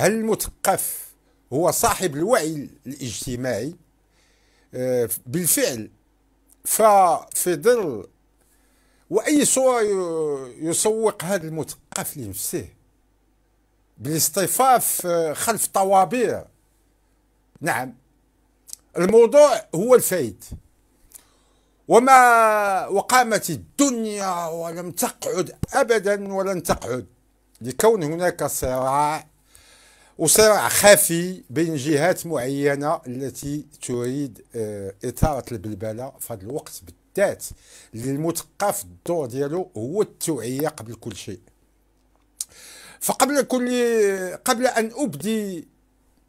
هل المثقف هو صاحب الوعي الاجتماعي آه، بالفعل ففي ظل واي صوره يسوق هذا المثقف لنفسه بالاصطفاف خلف طوابير نعم الموضوع هو الفايد وما وقامت الدنيا ولم تقعد ابدا ولن تقعد لكون هناك صراع وصراع خفي بين جهات معينة التي تريد آه، إثارة البلبلة في هذا الوقت بالذات اللي المثقف الدور ديالو هو التوعية قبل كل شيء فقبل كل قبل أن أبدي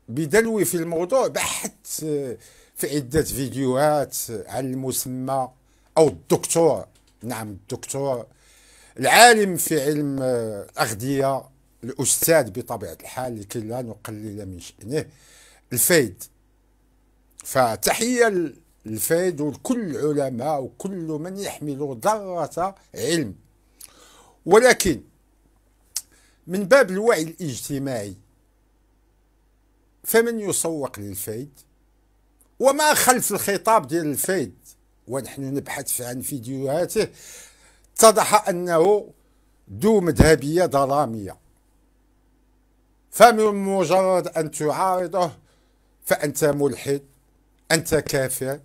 بدلوي في الموضوع بحثت آه، في عدة فيديوهات عن المسمى أو الدكتور نعم الدكتور العالم في علم الأغذية آه، الأستاذ بطبيعة الحال لكي لا نقلل من شأنه الفيد فتحية الفيد ولكل العلماء وكل من يحمل ذرة علم ولكن من باب الوعي الاجتماعي فمن يسوق للفيد وما خلف الخطاب ديال الفيد ونحن نبحث عن فيديوهاته اتضح أنه ذو مذهبية ظلامية فمن مجرد أن تعارضه فأنت ملحد أنت كافر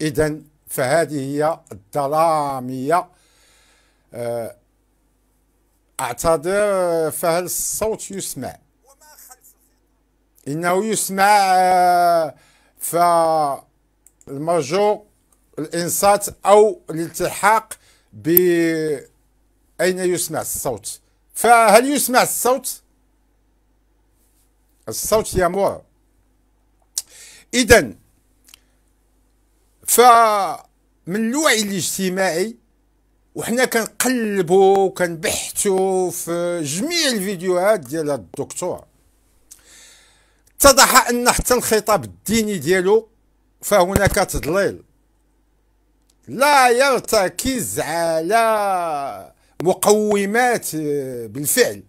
إذا فهذه هي الظلامية آه، أعتذر فهل الصوت يسمع إنه يسمع آه، فالمرجو الإنصات أو الالتحاق بأين يسمع الصوت فهل يسمع الصوت؟ الصوت يمر إذا فمن الوعي الاجتماعي وحنا كنقلبوا وكنبحثوا في جميع الفيديوهات ديال الدكتور اتضح ان حتى الخطاب الديني ديالو فهناك تضليل لا يرتكز على مقومات بالفعل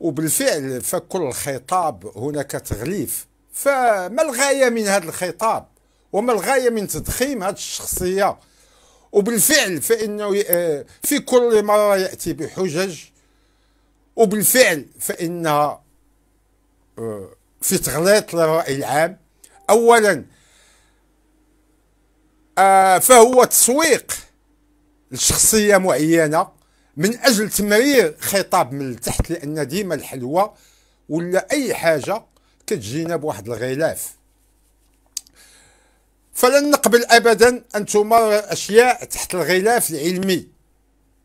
وبالفعل فكل الخطاب هناك تغليف فما الغاية من هذا الخطاب وما الغاية من تضخيم هذه الشخصية وبالفعل فإنه آه، في كل مرة يأتي بحجج وبالفعل فإنها آه، في تغليط للرأي العام أولا آه، فهو تسويق لشخصية معينة من اجل تمرير خطاب من تحت لان ديما الحلوى ولا اي حاجه كتجينا بواحد الغلاف فلن نقبل ابدا ان تمرر اشياء تحت الغلاف العلمي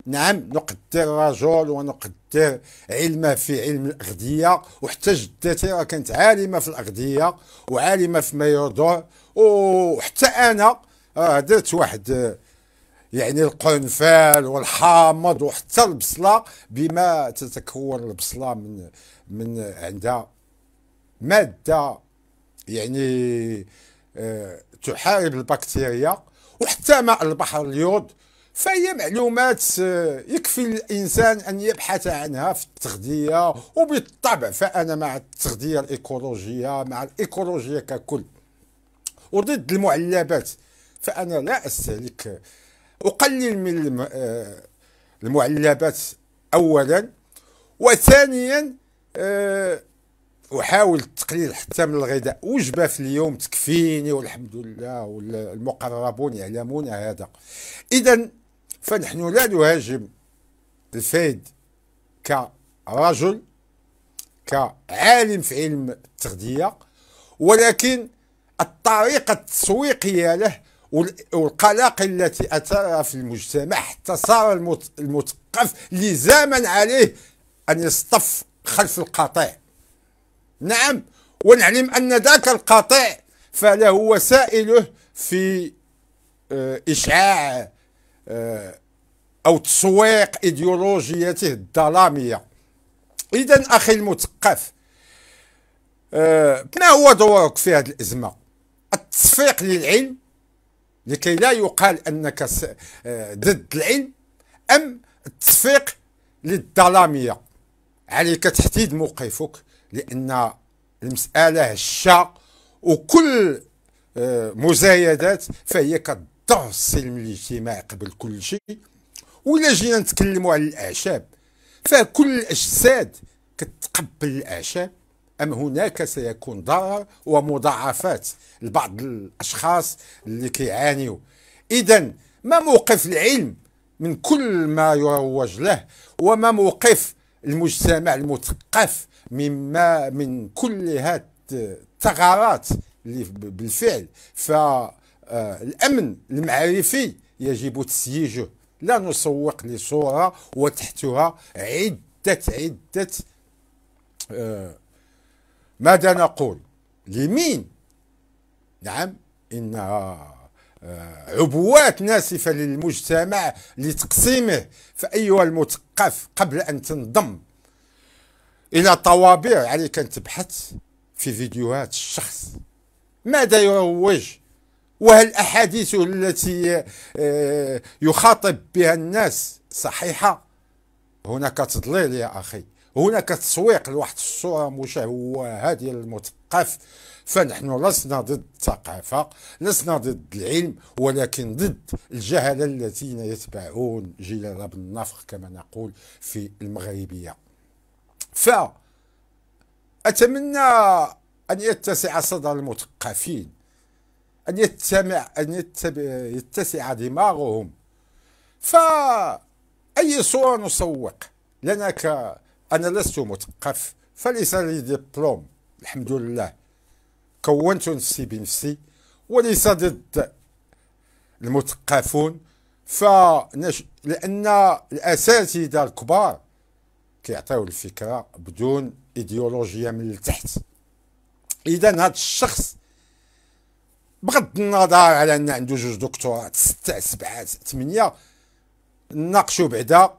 نعم نقدر رجل ونقدر علمه في علم الاغذيه وحتى جدتي راه كانت عالمه في الاغذيه وعالمه في ما يدور وحتى انا درت واحد يعني القنفال والحامض وحتى البصله بما تتكون البصله من من عندها ماده يعني أه تحارب البكتيريا وحتى ماء البحر اليود فهي معلومات آه، يكفي الانسان ان يبحث عنها في التغذيه وبالطبع فانا مع التغذيه الايكولوجيه مع الايكولوجيا ككل وضد المعلبات فانا لا استهلك أقلل من آه، المعلبات أولا وثانيا آه، أحاول التقليل حتى من الغذاء وجبة في اليوم تكفيني والحمد لله والمقربون يعلمون هذا إذا فنحن لا نهاجم الفيد كرجل كعالم في علم التغذية ولكن الطريقة التسويقية له والقلق التي أثرها في المجتمع حتى صار المثقف لزاما عليه أن يصطف خلف القطيع نعم ونعلم أن ذاك القطيع فله وسائله في آه، إشعاع آه، أو تسويق إيديولوجيته الظلامية إذا أخي المثقف آه، ما هو دورك في هذه الأزمة التصفيق للعلم لكي لا يقال أنك آه، ضد العلم أم التصفيق للظلامية عليك تحديد موقفك لأن المسألة هشة وكل آه، مزايدات فهي كتضعف السلم الاجتماعي قبل كل شيء ولا جينا نتكلموا على الأعشاب فكل الأجساد كتقبل الأعشاب أم هناك سيكون ضرر ومضاعفات لبعض الأشخاص اللي كيعانيوا إذا ما موقف العلم من كل ما يروج له وما موقف المجتمع المثقف مما من كل هات الثغرات اللي بالفعل فالأمن آه، المعرفي يجب تسييجه لا نسوق لصورة وتحتها عدة عدة آه ماذا نقول لمين نعم انها آه، عبوات ناسفة للمجتمع لتقسيمه فأيها المثقف قبل أن تنضم إلى طوابع عليك أن تبحث في فيديوهات الشخص ماذا يروج وهل أحاديثه التي آه، يخاطب بها الناس صحيحة هناك تضليل يا أخي هناك تسويق لواحد الصوره مشوهه ديال المثقف فنحن لسنا ضد الثقافه لسنا ضد العلم ولكن ضد الجهله الذين يتبعون جلال بالنفخ كما نقول في المغربيه ف اتمنى ان يتسع صدر المثقفين ان يتسمع ان يتبع يتسع دماغهم فاي صوره نسوق لنا ك انا لست مثقف فليس لي دبلوم الحمد لله كونت نفسي بنفسي وليس ضد المثقفون فنش... لان الاساتذه الكبار كيعطيو الفكره بدون ايديولوجيا من التحت اذا هذا الشخص بغض النظر على ان عنده جوج دكتورات سته سبعه ثمانيه ناقشوا بعدا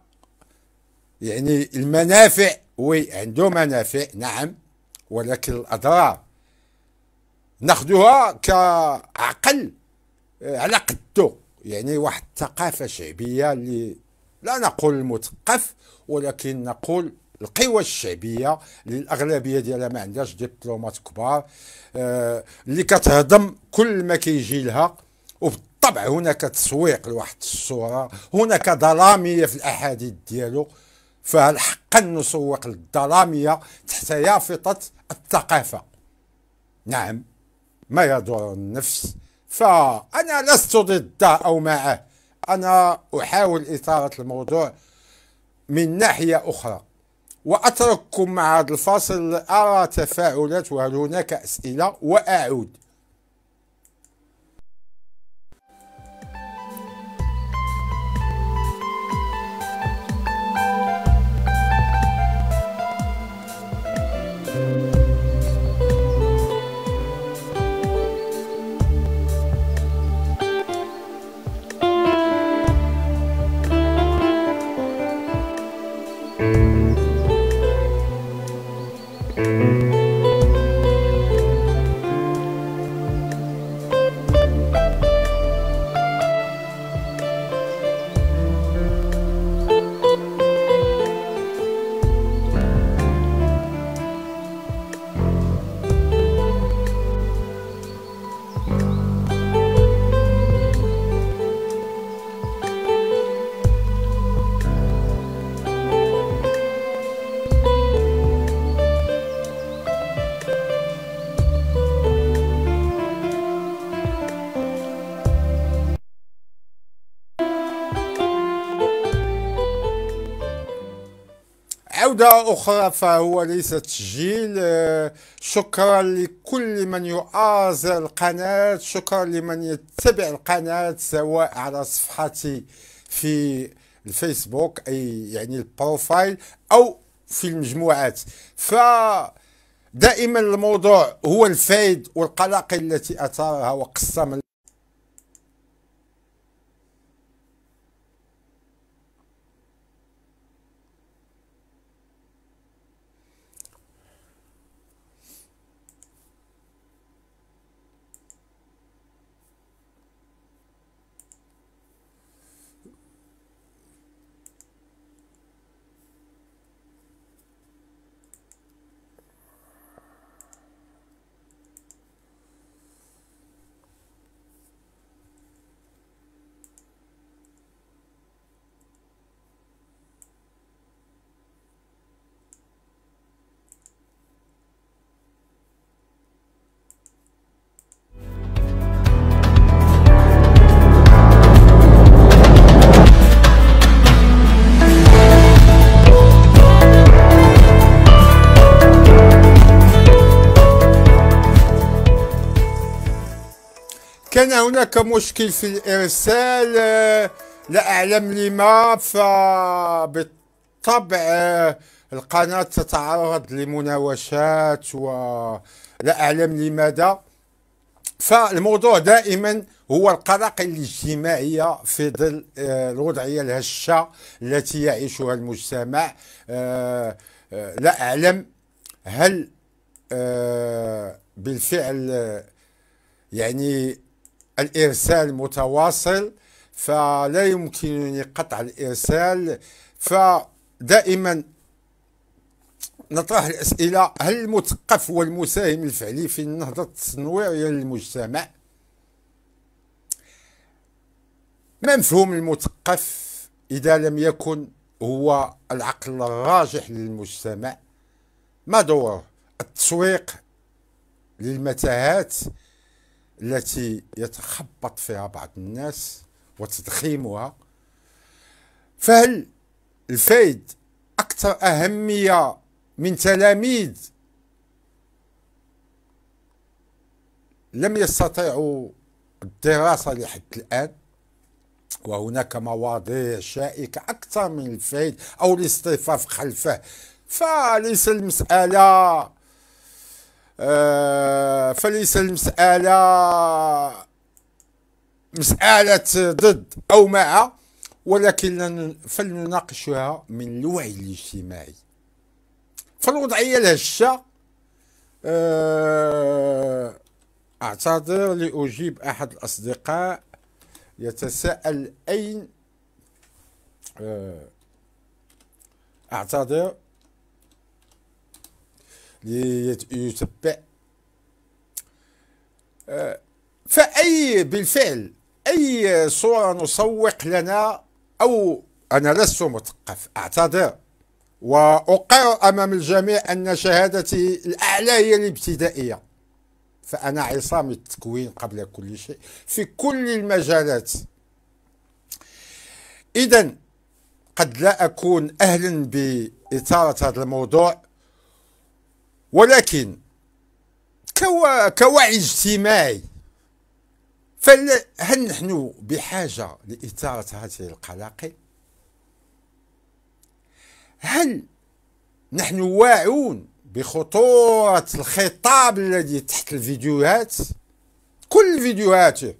يعني المنافع وي عنده منافع نعم ولكن الأضرار ناخذوها كعقل آه، على قدو يعني واحد الثقافة شعبية اللي لا نقول المثقف ولكن نقول القوى الشعبية اللي الأغلبية ديالها ما عندهاش دبلومات كبار آه، اللي كتهضم كل ما كيجي لها وبالطبع هناك تسويق لواحد الصورة هناك ظلامية في الأحاديث ديالو حقا نسوق للظلامية تحت يافطة الثقافة نعم ما يضر النفس فأنا لست ضده أو معه أنا أحاول إثارة الموضوع من ناحية أخرى وأترككم مع هذا الفاصل أرى تفاعلات وهل هناك أسئلة وأعود عودة أخرى فهو ليس تسجيل آه، شكرا لكل من يؤازر القناة شكرا لمن يتبع القناة سواء على صفحتي في الفيسبوك أي يعني البروفايل أو في المجموعات ف دائما الموضوع هو الفايد والقلق التي أثارها وقسم كان هناك مشكل في الإرسال آه، لا أعلم لما فبالطبع آه، القناة تتعرض لمناوشات ولا أعلم لماذا فالموضوع دائما هو القلق الاجتماعية في ظل آه، الوضعية الهشة التي يعيشها المجتمع لا أعلم هل بالفعل يعني الإرسال متواصل فلا يمكنني قطع الإرسال فدائما نطرح الأسئلة هل المثقف هو المساهم الفعلي في النهضة التنويرية للمجتمع؟ ما مفهوم المثقف إذا لم يكن هو العقل الراجح للمجتمع؟ ما دوره؟ التسويق للمتاهات التي يتخبط فيها بعض الناس وتضخيمها فهل الفايد أكثر أهمية من تلاميذ لم يستطيعوا الدراسة لحد الآن وهناك مواضيع شائكة أكثر من الفيد أو الاصطفاف خلفه فليس المسألة آه، فليس المسألة مسألة ضد أو مع ولكن فلنناقشها من الوعي الاجتماعي فالوضعية الهشة آه، أعتذر لأجيب أحد الأصدقاء يتساءل أين آه، أعتذر يتبع آه، فأي بالفعل أي صورة نسوق لنا أو أنا لست مثقف أعتذر وأقر أمام الجميع أن شهادتي الأعلى هي الابتدائية فأنا عصام التكوين قبل كل شيء في كل المجالات إذا قد لا أكون أهلا بإثارة هذا الموضوع ولكن كو... كوعي اجتماعي فهل هل نحن بحاجة لإثارة هذه القلاقل؟ هل نحن واعون بخطورة الخطاب الذي تحت الفيديوهات؟ كل فيديوهاته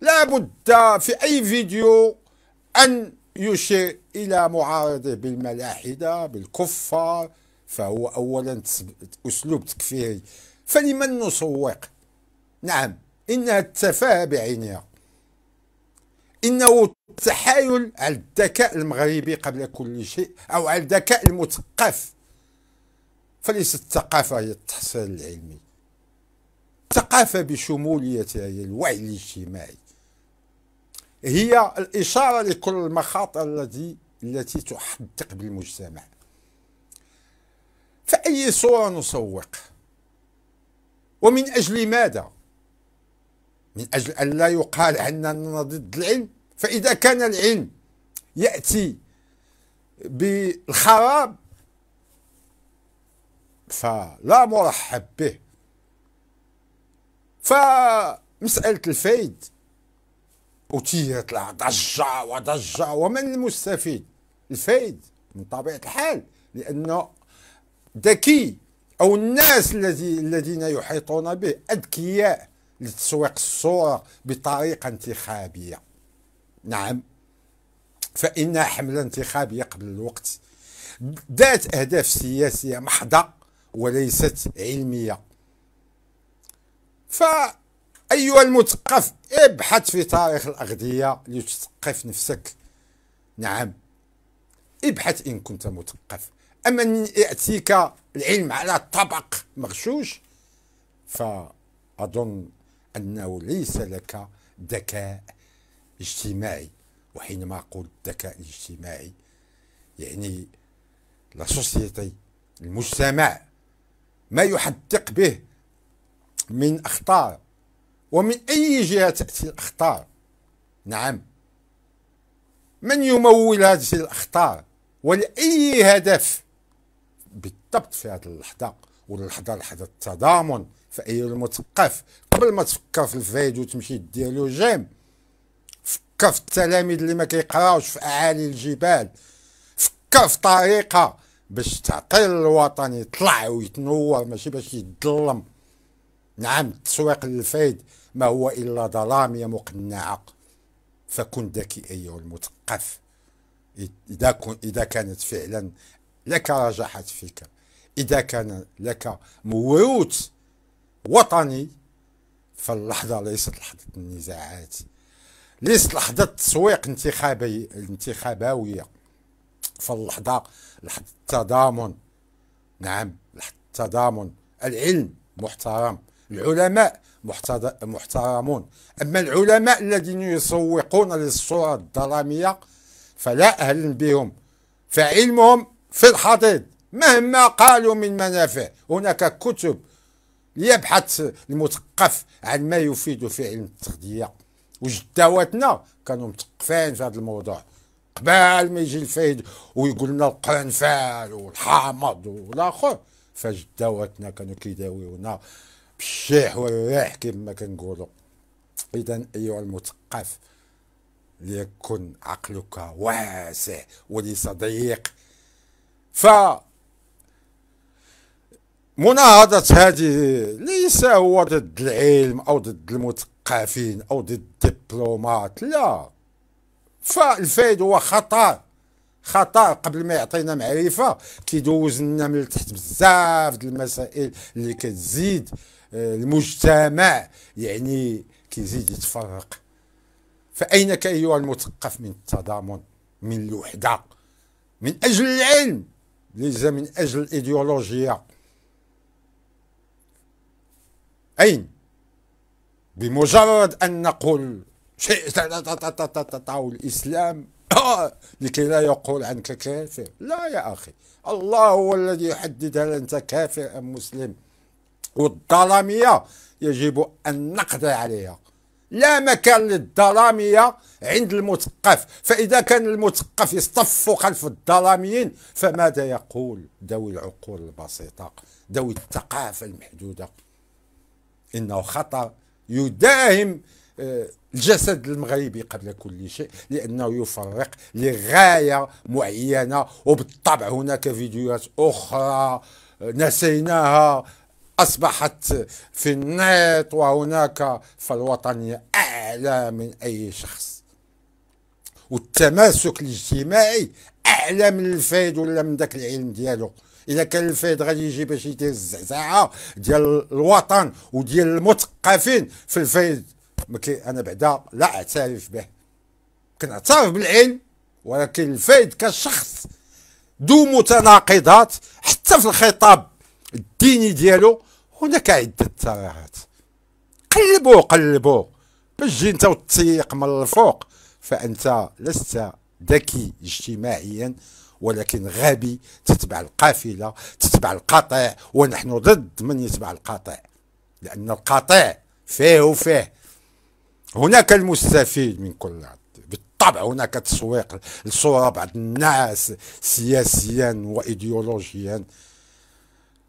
لابد في أي فيديو أن يشير إلى معارضه بالملاحدة بالكفار فهو أولا أسلوب تكفيري فلمن نسوق نعم إنها التفاهة بعينها إنه التحايل على الذكاء المغربي قبل كل شيء أو على الذكاء المثقف فليس الثقافة هي التحصيل العلمي الثقافة بشموليتها هي الوعي الاجتماعي هي الإشارة لكل المخاطر التي التي تحدق بالمجتمع فأي صورة نسوق ومن أجل ماذا من أجل أن لا يقال أننا ضد العلم فإذا كان العلم يأتي بالخراب فلا مرحب به فمسألة الفيد أثيرت لها ضجة وضجة ومن المستفيد الفيد من طبيعة الحال لأنه ذكي أو الناس الذي الذين يحيطون به أذكياء لتسويق الصورة بطريقة انتخابية نعم فان حملة انتخابية قبل الوقت ذات أهداف سياسية محضة وليست علمية ايها المثقف ابحث في تاريخ الأغذية لتثقف نفسك نعم ابحث إن كنت مثقف أما أن يأتيك العلم على طبق مغشوش فأظن أنه ليس لك ذكاء اجتماعي وحينما أقول الذكاء الاجتماعي يعني لا سوسيتي المجتمع ما يحدق به من أخطار ومن أي جهة تأتي الأخطار نعم من يمول هذه الأخطار ولأي هدف بالضبط في هذه اللحظه واللحظه لحظه التضامن فاي المثقف قبل ما تفكر في الفيديو تمشي دير له جيم فكر في التلاميذ اللي ما كيقراوش في اعالي الجبال فكر في طريقه باش تعطي الوطن يطلع ويتنور ماشي باش يتظلم نعم التسويق للفايد ما هو الا ظلاميه مقنعه فكن ذكي ايها المثقف اذا كنت اذا كانت فعلا لك رجاحة فيك إذا كان لك موروث وطني فاللحظة ليست لحظة النزاعات ليست لحظة تسويق انتخابي انتخاباوية فاللحظة لحظة التضامن نعم لحظة التضامن العلم محترم العلماء محترمون أما العلماء الذين يسوقون للصورة الظلامية فلا أهلا بهم فعلمهم في الحضيض مهما قالوا من منافع هناك كتب ليبحث المثقف عن ما يفيد في علم التغذية وجداواتنا كانوا مثقفين في هذا الموضوع قبل ما يجي الفايد ويقول لنا القنفال والحامض والاخر فجداواتنا كانوا كيداويونا بالشيح والريح كما كنقولوا اذا ايها المثقف ليكن عقلك واسع وليس ضيق ف مناهضة هذه ليس هو ضد العلم أو ضد المثقفين أو ضد الدبلومات لا فالفايد هو خطأ خطأ قبل ما يعطينا معرفة كيدوز لنا من تحت بزاف ديال المسائل اللي كتزيد آه، المجتمع يعني كيزيد يتفرق فأينك أيها المثقف من التضامن من الوحدة من أجل العلم ليس من أجل الايديولوجيا أين بمجرد أن نقول شيء الإسلام لكي لا يقول عنك كافر لا يا أخي الله هو الذي يحدد هل أنت كافر أم مسلم والظلاميه يجب أن نقضي عليها لا مكان للظلامية عند المثقف فإذا كان المثقف يصطف خلف الظلاميين فماذا يقول ذوي العقول البسيطة ذوي الثقافة المحدودة إنه خطر يداهم آه، الجسد المغربي قبل كل شيء لأنه يفرق لغاية معينة وبالطبع هناك فيديوهات أخرى آه، نسيناها أصبحت في النات وهناك فالوطنية أعلى من أي شخص والتماسك الاجتماعي أعلى من الفايد ولا من ذاك العلم ديالو إذا كان الفايد غادي يجي باش يدير الزعزعة ديال الوطن وديال المثقفين في الفايد أنا بعدا لا أعترف به كنعترف بالعلم ولكن الفايد كشخص ذو متناقضات حتى في الخطاب الديني ديالو هناك عدة ترهات قلبو قلبو باش تجي انت وتسيق من الفوق فانت لست ذكي اجتماعيا ولكن غبي تتبع القافلة تتبع القطع ونحن ضد من يتبع القطع لأن القطع فيه وفيه هناك المستفيد من كل هذا بالطبع هناك تسويق لصورة بعض الناس سياسيا وإيديولوجيا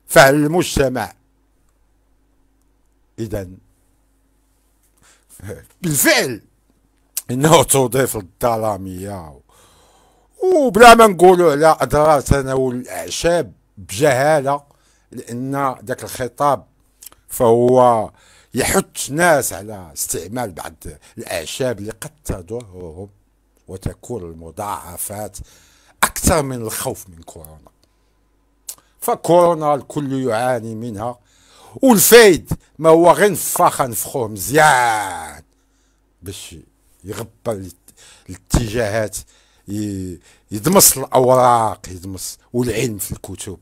فعل المجتمع إذا بالفعل إنه تضيف الظلامية وبلا ما نقولوا على أضرار تناول الأعشاب بجهالة لأن ذاك الخطاب فهو يحث ناس على استعمال بعض الأعشاب اللي قد تضرهم وتكون المضاعفات أكثر من الخوف من كورونا فكورونا الكل يعاني منها والفايد ما هو غير نفخه نفخوه مزيان باش يغبر الاتجاهات يدمس الاوراق يدمس والعلم في الكتب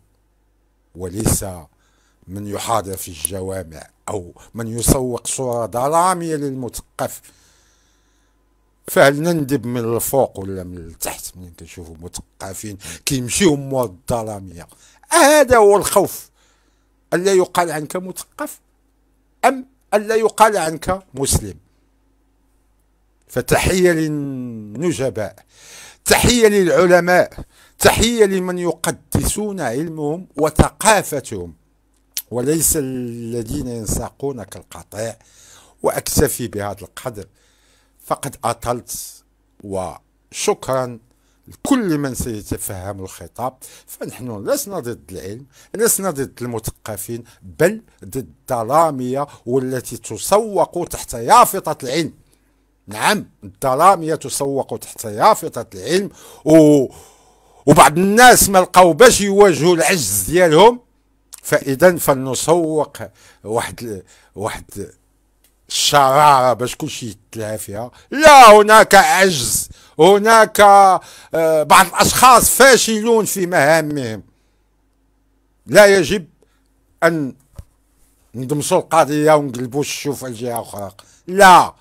وليس من يحاضر في الجوامع او من يسوق صوره ظلاميه للمثقف فعلا ندب من الفوق ولا من التحت ملي كنشوفوا مثقفين كيمشيو مو الظلاميه هذا هو الخوف الا يقال عنك مثقف ام الا يقال عنك مسلم فتحيه للنجباء تحيه للعلماء تحيه لمن يقدسون علمهم وثقافتهم وليس الذين ينساقون كالقطيع واكتفي بهذا القدر فقد أطلت وشكرا لكل من سيتفهم الخطاب فنحن لسنا ضد العلم لسنا ضد المثقفين بل ضد الظلامية والتي تسوق تحت يافطة العلم نعم الظلامية تسوق تحت يافطة العلم و... وبعض الناس ما لقاو باش يواجهوا العجز ديالهم فاذا فلنسوق واحد واحد الشراره باش كلشي يتلهى فيها لا هناك عجز هناك آه، بعض الاشخاص فاشلون في مهامهم لا يجب ان ندمسوا القضيه ونقلبوا الشوف الجهه اخرى لا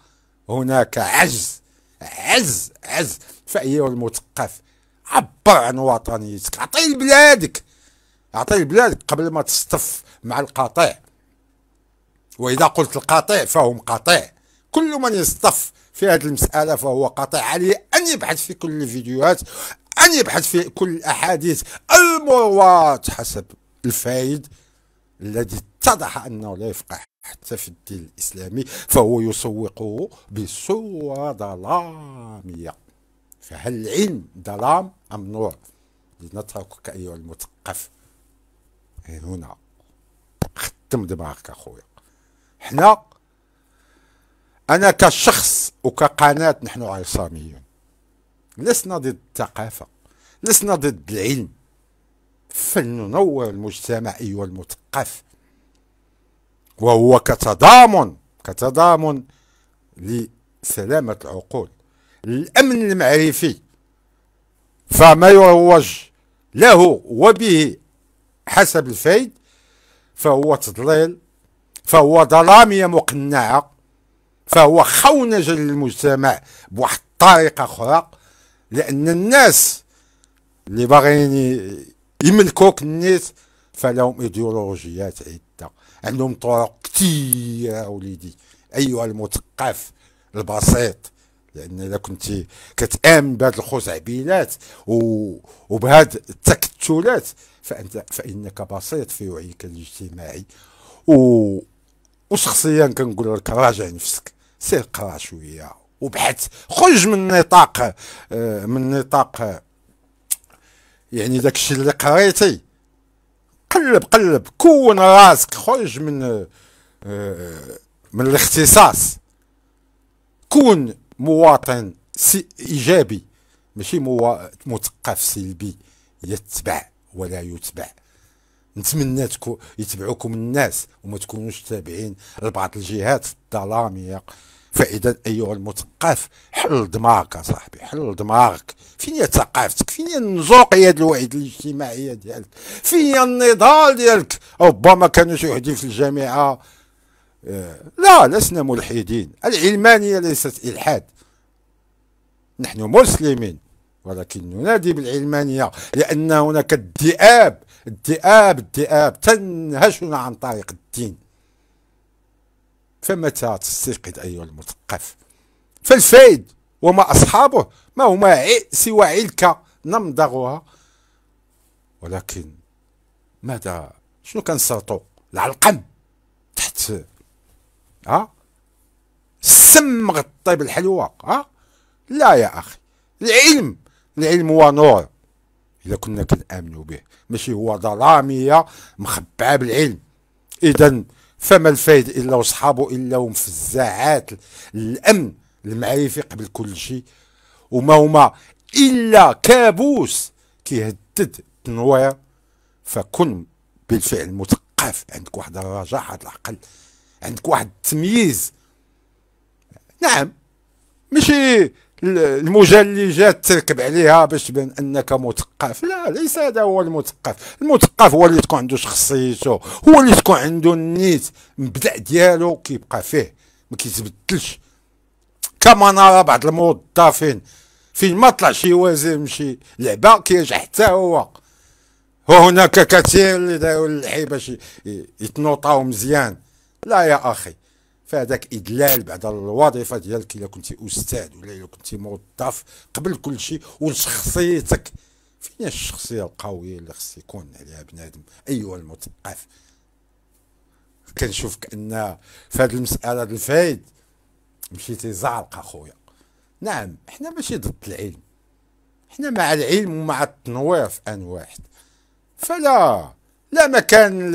هناك عجز عز عز فأيها المثقف عبر عن وطنيتك اعطي لبلادك اعطي لبلادك قبل ما تصطف مع القطيع وإذا قلت القاطع فهو قاطع كل من يصطف في هذه المسألة فهو قاطع عليه أن يبحث في كل الفيديوهات أن يبحث في كل الأحاديث المرواة حسب الفايد الذي اتضح أنه لا يفقه حتى في الدين الإسلامي فهو يسوقه بصورة ظلامية فهل العلم ظلام أم نور لنتركك أيها المثقف هنا ختم دماغك أخويا حنا انا كشخص وكقناه نحن عصاميون لسنا ضد الثقافه لسنا ضد العلم فلننور المجتمع ايها المثقف وهو كتضامن كتضامن لسلامه العقول الامن المعرفي فما يروج له وبه حسب الفيد فهو تضليل فهو ظلامية مقنعة فهو خونج للمجتمع بواحد الطريقة أخرى لأن الناس اللي باغيين يملكوك الناس فلهم ايديولوجيات عدة عندهم طرق كثيرة وليدي أيها المثقف البسيط لأن إذا كنت كتآمن بهذ الخزعبيلات وبهاد التكتلات فأنت فإنك بسيط في وعيك الاجتماعي و وشخصيا كنقول لك راجع نفسك سير قرا شويه وبحث خرج من نطاق آه، من نطاق يعني داك الشيء اللي قريتي قلب قلب كون راسك خرج من آه، آه، من الاختصاص كون مواطن ايجابي ماشي مثقف سلبي يتبع ولا يتبع نتمنى يتبعوكم الناس وما تكونوش تابعين لبعض الجهات الظلاميه فاذا ايها المثقف حل دماغك صاحبي حل دماغك فين هي ثقافتك فين هي النزوقيه ديال الوعيد الاجتماعيه ديالك فين هي النضال ديالك ربما كانوا شي وحدين في الجامعه آه، لا لسنا ملحدين العلمانيه ليست الحاد نحن مسلمين ولكن ننادي بالعلمانية لأن هناك الذئاب الذئاب الذئاب تنهشنا عن طريق الدين فمتى تستيقظ أيها المثقف فالفيد وما أصحابه ما هما سوى علكة نمضغها ولكن ماذا شنو كنسرطو العلقم تحت ها السم مغطي بالحلوى ها لا يا أخي العلم العلم هو نور إذا كنا كنآمنوا به ماشي هو ظلامية مخبعة بالعلم إذا فما الفايدة إلا وصحابه إلا هم في الزاعات الأمن المعرفي قبل كل شيء وما هما إلا كابوس كيهدد التنوير فكن بالفعل مثقف عندك واحد الرجاء واحد العقل عندك واحد التمييز نعم ماشي الموجه اللي جات تركب عليها باش تبان انك مثقف لا ليس هذا هو المثقف المثقف هو اللي تكون عنده شخصيته هو اللي تكون عنده النيت المبدا ديالو كيبقى فيه ما كيتبدلش كما نرى بعض الموظفين فين ما طلع شي وزير مشي لعبه كيرجع حتى هو وهناك كثير اللي داروا اللحي باش يتنوطاو مزيان لا يا اخي فهذاك إدلال بعد الوظيفة ديالك إلا كنتي أستاذ ولا إلا كنتي موظف قبل كل شيء ولشخصيتك فين الشخصية القوية اللي خص يكون عليها بنادم أيها المثقف كنشوف كأن في هذه المسألة الفايد مشيتي زعلق أخويا نعم حنا ماشي ضد العلم حنا مع العلم ومع التنوير في ان واحد فلا لا مكان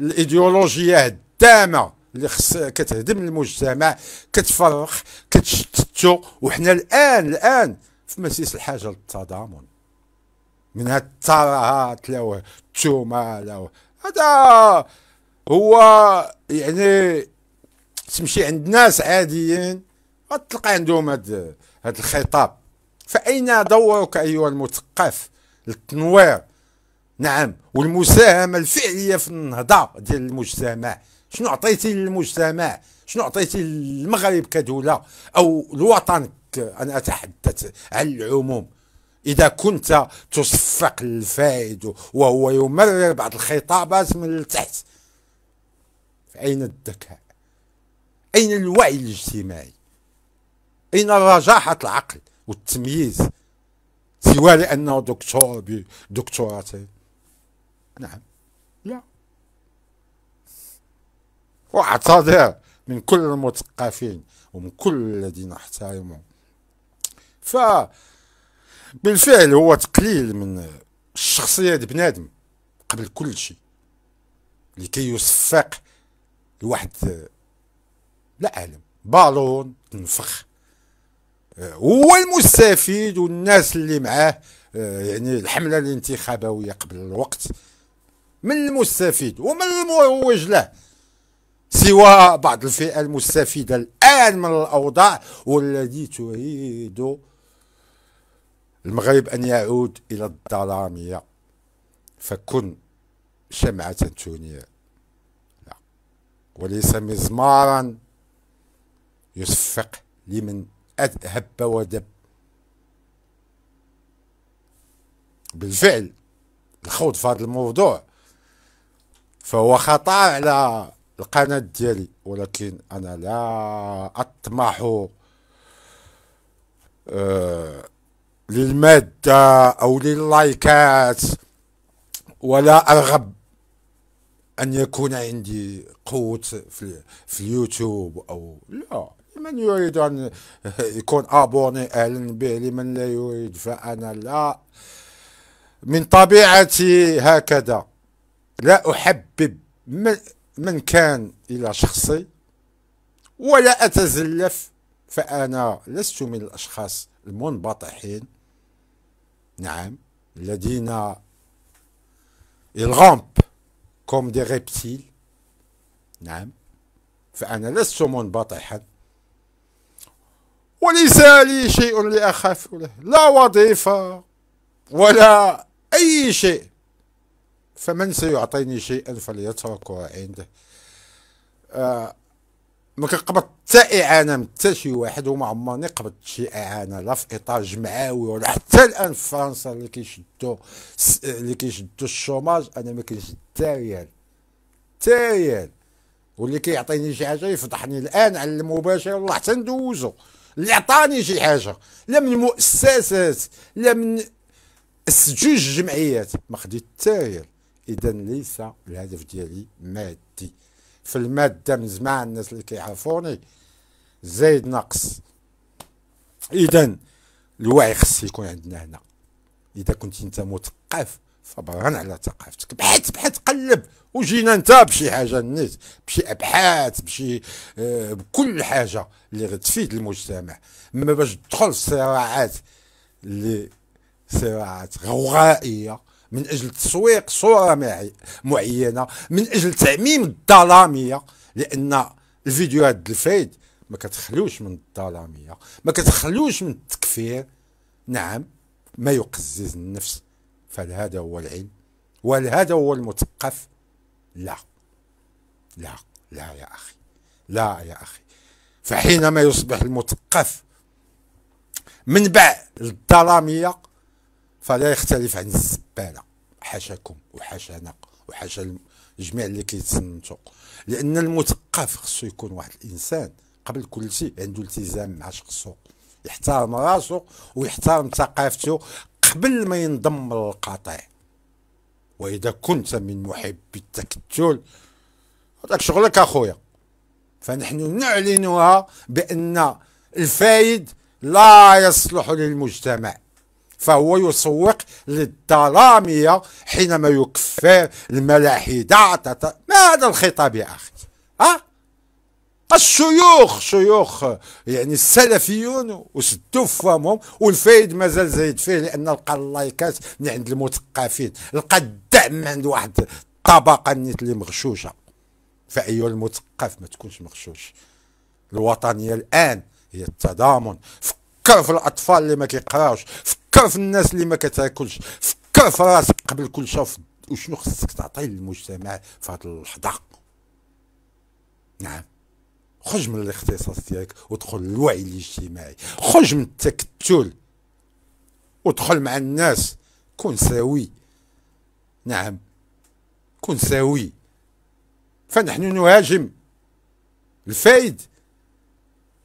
الايديولوجيا الدامه اللي خص كتهدم المجتمع كتفرخ كتشتتو وحنا الان الان في مسيس الحاجه للتضامن من هاد الترهات لو التومه لو هذا هو يعني تمشي عند ناس عاديين غتلقى عندهم هاد هاد الخطاب فأين دورك أيها المثقف للتنوير نعم والمساهمة الفعلية في النهضة ديال المجتمع شنو عطيتي للمجتمع شنو عطيتي للمغرب كدوله او الوطن انا اتحدث عن العموم اذا كنت تصفق الفائد وهو يمرر بعض الخطابات من التحت فاين الذكاء اين الوعي الاجتماعي اين رجاحه العقل والتمييز سوى لانه دكتور بدكتوراتين نعم واعتذر من كل المثقفين ومن كل الذين احترموا ف بالفعل هو تقليل من ديال بنادم قبل كل شيء لكي يصفق لواحد لا اعلم بالون تنفخ آه، هو المستفيد والناس اللي معاه آه، يعني الحملة الانتخابوية قبل الوقت من المستفيد ومن المروج له سوى بعض الفئة المستفيدة الآن من الأوضاع والذي تريد المغرب أن يعود إلى الظلامية فكن شمعة تنير لا. وليس مزمارا يصفق لمن هب ودب بالفعل الخوض في هذا الموضوع فهو خطر على القناة ديالي ولكن أنا لا أطمح أه للمادة أو لللايكات ولا أرغب أن يكون عندي قوة في, في اليوتيوب أو لا لمن يريد أن يكون أبوني أهلا به لمن لا يريد فأنا لا من طبيعتي هكذا لا أحبب من من كان إلى شخصي ولا أتزلف فأنا لست من الأشخاص المنبطحين نعم الذين الغامب كوم دي ريبتيل نعم فأنا لست منبطحا وليس لي شيء لأخاف له لا وظيفة ولا أي شيء فمن سيعطيني شيئا فليتركه عنده آه ما كنقبض حتى اعانه من حتى شي واحد وما عمرني قبضت شي اعانه لا في اطار جمعاوي ولا حتى الان في فرنسا اللي كيشدوا اللي كيشدوا الشوماج انا ما كنش حتى ريال حتى ريال واللي كيعطيني شي حاجه يفضحني الان على المباشر والله حتى ندوزو اللي عطاني شي حاجه لا من مؤسسات لا من السجوج جمعيات ما خديت حتى ريال اذا ليس الهدف ديالي مادي في الماده من زمان الناس اللي كيعرفوني زايد ناقص اذا الوعي خص يكون عندنا هنا اذا كنت انت مثقف فبرهن على ثقافتك بحث بحث قلب وجينا انت بشي حاجه نيت بشي ابحاث بشي آه، بكل حاجه اللي غتفيد المجتمع اما باش تدخل في صراعات اللي صراعات غوغائيه من اجل تسويق صوره معينه من اجل تعميم الظلاميه لان الفيديوهات الفايد ما كتخلوش من الظلاميه ما كتخلوش من التكفير نعم ما يقزز النفس فهذا هو العلم وهذا هو المثقف لا لا لا يا اخي لا يا اخي فحينما يصبح المثقف منبع الظلاميه فلا يختلف عن الزباله حاشاكم وحاشانا وحاشا جميع اللي كيتسنتو لان المثقف خصو يكون واحد الانسان قبل كل شيء عنده التزام مع شخصو يحترم راسو ويحترم ثقافته قبل ما ينضم للقطيع واذا كنت من محبي التكتل هذاك شغلك اخويا فنحن نعلنها بان الفايد لا يصلح للمجتمع فهو يسوق للظلامية حينما يكفر الملاحدة ما هذا الخطاب يا أخي أه؟ الشيوخ شيوخ يعني السلفيون وسدوا فمهم والفايد مازال زايد فيه لان لقى اللايكات من عند المثقفين لقى الدعم من عند واحد الطبقه النيت اللي مغشوشه فايها المثقف ما تكونش مغشوش الوطنيه الان هي التضامن فكر في الاطفال اللي ما كيقراوش فكر في الناس اللي ما كتاكلش فكر في راسك قبل كل شيء وشنو خصك تعطي للمجتمع في هذه اللحظه نعم خرج من الاختصاص ديالك ودخل للوعي الاجتماعي خرج من التكتل ودخل مع الناس كون سوي نعم كون سوي فنحن نهاجم الفايد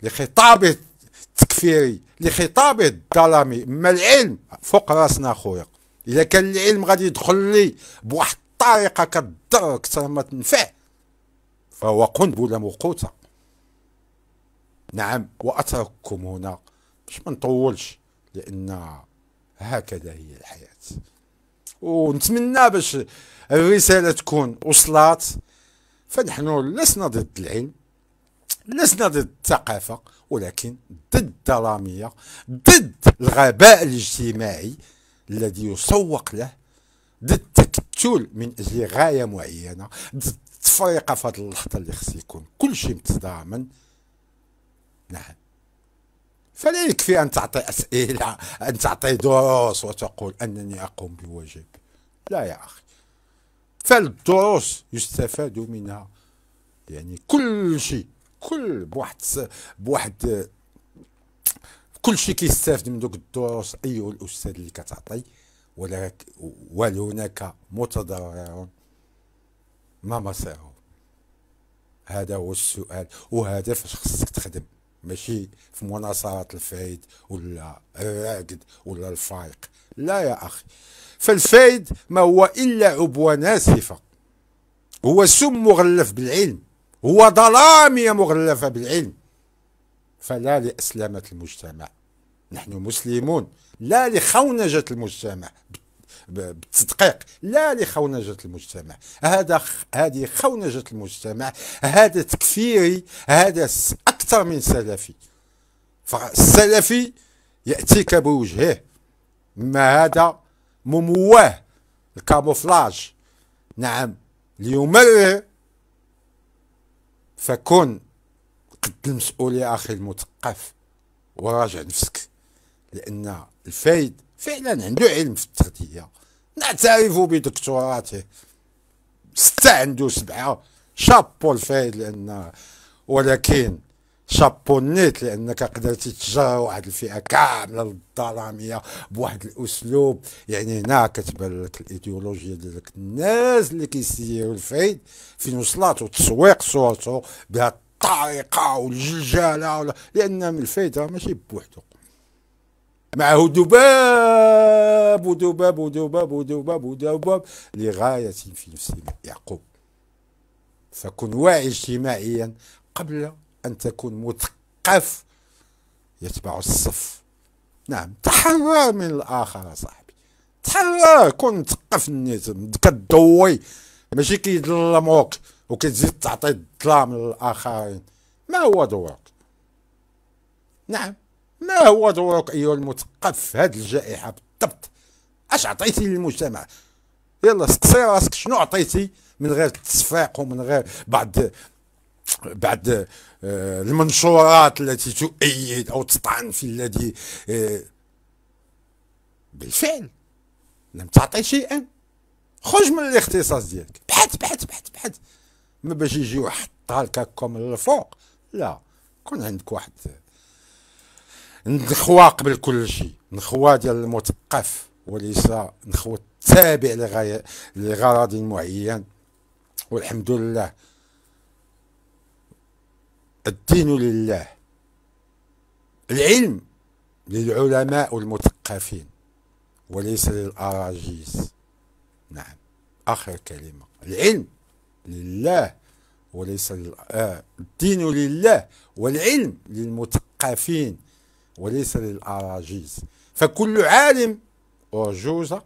لخطابه التكفيري لخطابه الظلامي اما العلم فوق راسنا خويا اذا كان العلم غادي يدخل لي بواحد الطريقه كضر اكثر ما تنفع فهو قنبله موقوته نعم واترككم هنا باش ما نطولش لان هكذا هي الحياه ونتمنى باش الرساله تكون وصلات فنحن لسنا ضد العلم لسنا ضد الثقافه ولكن ضد الظلامية ضد الغباء الاجتماعي الذي يسوق له ضد التكتل من أجل غاية معينة ضد التفريقة في هذه اللحظة اللي خص يكون كل شيء متضامن نعم فلا يكفي أن تعطي أسئلة أن تعطي دروس وتقول أنني أقوم بواجبي لا يا أخي فالدروس يستفاد منها يعني كل شيء الكل بواحد بواحد كل شيء كيستافد من دوك الدروس ايها الاستاذ اللي كتعطي ولكن ولهناك متضررون ما مصيرهم هذا هو السؤال وهذا فاش خصك تخدم ماشي في مناصرات الفايد ولا الراقد ولا الفايق لا يا اخي فالفايد ما هو الا عبوه ناسفه هو سم مغلف بالعلم هو ظلامية مغلفة بالعلم فلا لإسلامة المجتمع نحن مسلمون لا لخونجة المجتمع بالتدقيق لا لخونجة المجتمع هذا هذه خونجة المجتمع هذا تكفيري هذا أكثر من سلفي فالسلفي يأتيك بوجهه ما هذا مموه الكاموفلاج نعم ليمرر فكون قد المسؤولية أخي المثقف وراجع نفسك لأن الفايد فعلا عنده علم في التغذية نعترف بدكتوراته ستة عنده سبعة شابو الفايد لأن ولكن شابونيت لانك قدرتي تشجع واحد الفئه كامله للظلاميه بواحد الاسلوب يعني هنا كتبان لك الايديولوجيا ديال ديالك الناس اللي كيسيروا الفيد فين وصلات وتسويق صورته بهذه الطريقه والجلجاله ولا لان من الفيد ماشي بوحدو معه ذباب وذباب وذباب وذباب وذباب لغايه في نفس يعقوب فكن واعي اجتماعيا قبل أن تكون مثقف يتبع الصف نعم تحرر من الآخر صاحبي تحرر كون مثقف الناس كدوي ماشي كيظلموك وكتزيد تعطي الظلام للآخرين ما هو دورك نعم ما هو دورك أيها المثقف في هذه الجائحة بالضبط اش عطيتي للمجتمع يلا سقسي راسك شنو عطيتي من غير التصفيق ومن غير بعض بعد آه، المنشورات التي تؤيد او تطعن في الذي آه، بالفعل لم تعطي شيئا خرج من الاختصاص ديالك بحث بحث بحث بحث ما باش يجي واحد طالك هكا من الفوق لا كون عندك واحد نخوا قبل كل شيء نخوا ديال المثقف وليس نخوة تابع لغاية لغرض معين والحمد لله الدين لله العلم للعلماء والمثقفين وليس للأراجيز نعم آخر كلمة العلم لله وليس لل... آه. الدين لله والعلم للمثقفين وليس للأراجيز فكل عالم أرجوزة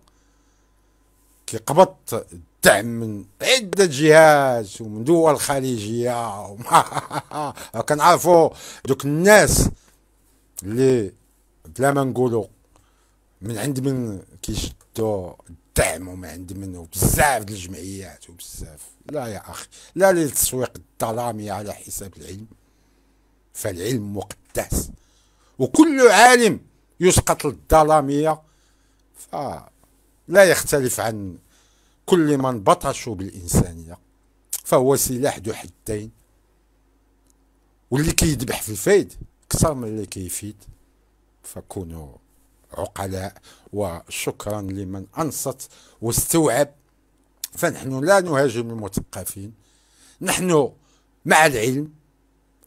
كي قبضت دعم من عدة جهات ومن دول خليجية كنعرفوا دوك الناس اللي بلا ما نقولوا من عند من كيشدوا الدعم ومن عند من وبزاف د الجمعيات وبزاف لا يا اخي لا للتسويق الظلامي على حساب العلم فالعلم مقدس وكل عالم يسقط الظلاميه فلا يختلف عن كل من بطشوا بالإنسانية فهو سلاح ذو حدين واللي كيذبح في الفايد أكثر من اللي كيفيد فكونوا عقلاء وشكرا لمن أنصت واستوعب فنحن لا نهاجم المثقفين نحن مع العلم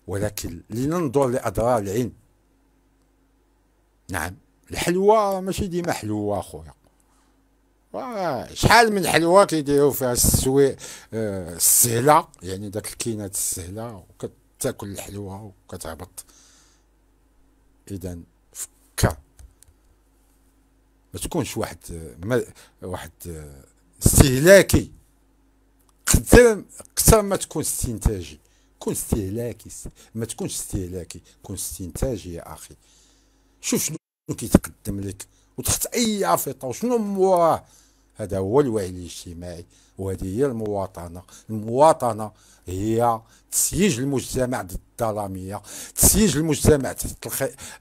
ولكن لننظر لأضرار العلم نعم الحلوى ماشي ديما حلوى أخويا شحال من حلوه كيديروا فيها السوي آه السهله يعني داك الكينات السهله وكتاكل الحلوه وكتهبط اذا فكر ما تكونش واحد ما واحد آه، استهلاكي قدر اكثر ما تكون استنتاجي كون استهلاكي ما تكونش استهلاكي كون استنتاجي يا اخي شوف شنو كيتقدم لك وتحت اي عفيطه وشنو مواه هذا هو الوعي الاجتماعي وهذه هي المواطنه المواطنه هي تسييج المجتمع ضد الظلاميه تسييج المجتمع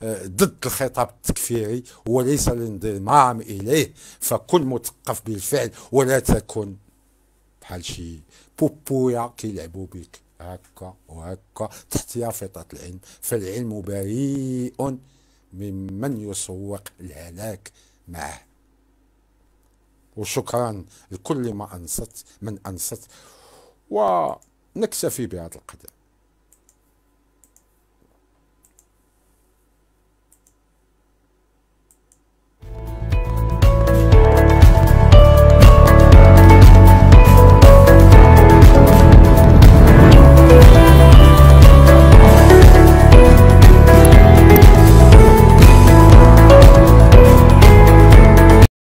آه، ضد الخطاب التكفيري وليس الانضمام اليه فكن مثقف بالفعل ولا تكن بحال شي بوبويا كيلعبوا بك هكا وهكا تحت يافطه العلم فالعلم بريء ممن يسوق الهلاك معه وشكرا لكل ما أنصت من أنصت ونكتفي بهذا القدر